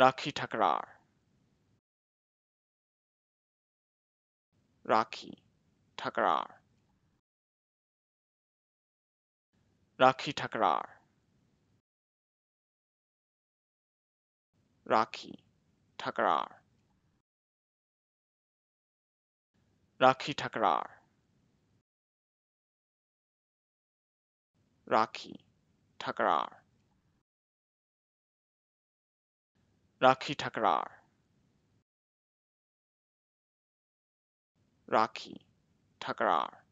राखी ठकरार राखी ठकरार राखी ठकरार राखी ठकरार राखी ठकरार राखी ठकरार Rakhi Takrar. Rakhi Takrar.